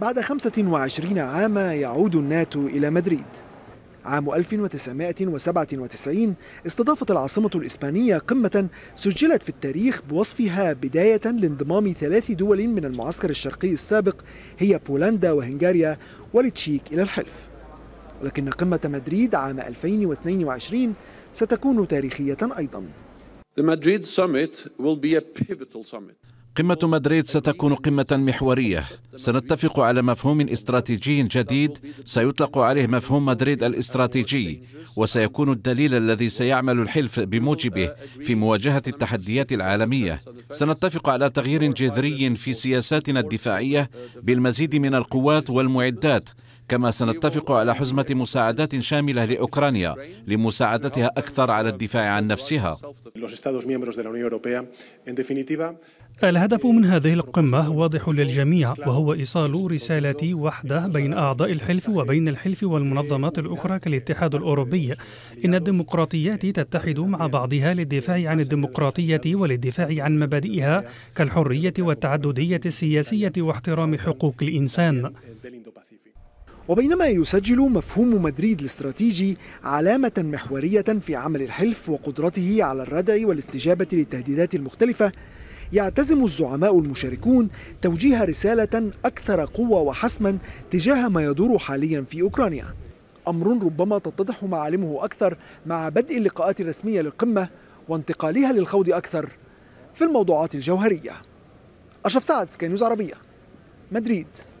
بعد 25 عاما يعود الناتو إلى مدريد عام 1997 استضافت العاصمة الإسبانية قمة سجلت في التاريخ بوصفها بداية لانضمام ثلاث دول من المعسكر الشرقي السابق هي بولندا وهنغاريا والتشيك إلى الحلف ولكن قمة مدريد عام 2022 ستكون تاريخية أيضاً The Madrid summit will be a pivotal summit. قمة مدريد ستكون قمة محورية سنتفق على مفهوم استراتيجي جديد سيطلق عليه مفهوم مدريد الاستراتيجي وسيكون الدليل الذي سيعمل الحلف بموجبه في مواجهة التحديات العالمية سنتفق على تغيير جذري في سياساتنا الدفاعية بالمزيد من القوات والمعدات كما سنتفق على حزمة مساعدات شاملة لأوكرانيا لمساعدتها أكثر على الدفاع عن نفسها الهدف من هذه القمة واضح للجميع وهو إيصال رسالة وحدة بين أعضاء الحلف وبين الحلف والمنظمات الأخرى كالاتحاد الأوروبي إن الديمقراطيات تتحد مع بعضها للدفاع عن الديمقراطية وللدفاع عن مبادئها كالحرية والتعددية السياسية واحترام حقوق الإنسان وبينما يسجل مفهوم مدريد الاستراتيجي علامة محورية في عمل الحلف وقدرته على الردع والاستجابة للتهديدات المختلفة يعتزم الزعماء المشاركون توجيه رسالة أكثر قوة وحسما تجاه ما يدور حاليا في أوكرانيا أمر ربما تتضح معالمه أكثر مع بدء اللقاءات الرسمية للقمة وانتقالها للخوض أكثر في الموضوعات الجوهرية أشرف سعد سكاي نيوز عربية مدريد